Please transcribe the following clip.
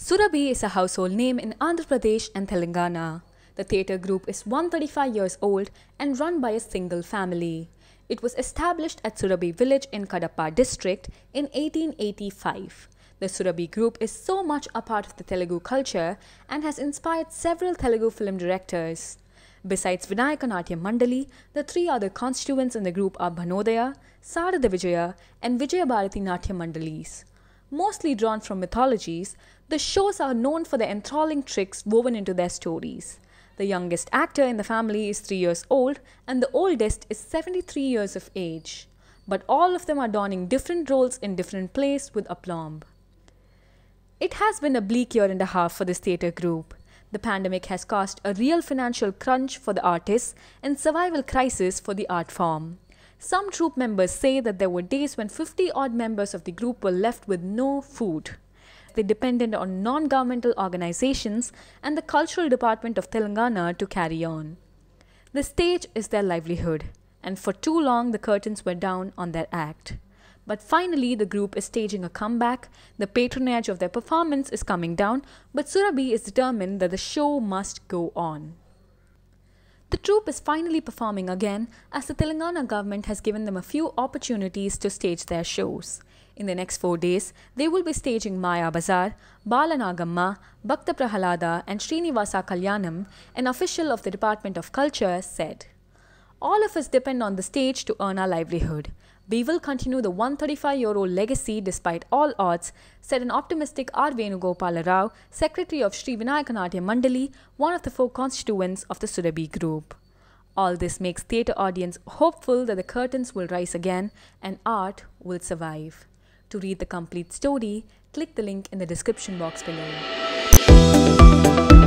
Surabhi is a household name in Andhra Pradesh and Telangana. The theatre group is 135 years old and run by a single family. It was established at Surabhi village in Kadapa district in 1885. The Surabhi group is so much a part of the Telugu culture and has inspired several Telugu film directors. Besides Vinayaka Mandali, the three other constituents in the group are Bhanodaya, Sarada Vijaya and Vijayabharathi Bharati Natya Mandalis. Mostly drawn from mythologies, the shows are known for the enthralling tricks woven into their stories. The youngest actor in the family is 3 years old and the oldest is 73 years of age. But all of them are donning different roles in different plays with aplomb. It has been a bleak year and a half for this theatre group. The pandemic has caused a real financial crunch for the artists and survival crisis for the art form. Some troop members say that there were days when 50 odd members of the group were left with no food. They depended on non governmental organizations and the Cultural Department of Telangana to carry on. The stage is their livelihood, and for too long the curtains were down on their act. But finally, the group is staging a comeback. The patronage of their performance is coming down, but Surabi is determined that the show must go on. The troupe is finally performing again as the Telangana government has given them a few opportunities to stage their shows. In the next four days, they will be staging Maya Bazaar, Balanagamma, Bhakta Prahalada, and Srinivasa Kalyanam, an official of the Department of Culture said. All of us depend on the stage to earn our livelihood. We will continue the 135 year old legacy despite all odds, said an optimistic R. Venugopala Rao, secretary of Sri Vinayakanatya Mandali, one of the four constituents of the Surabhi group. All this makes theatre audience hopeful that the curtains will rise again and art will survive. To read the complete story, click the link in the description box below.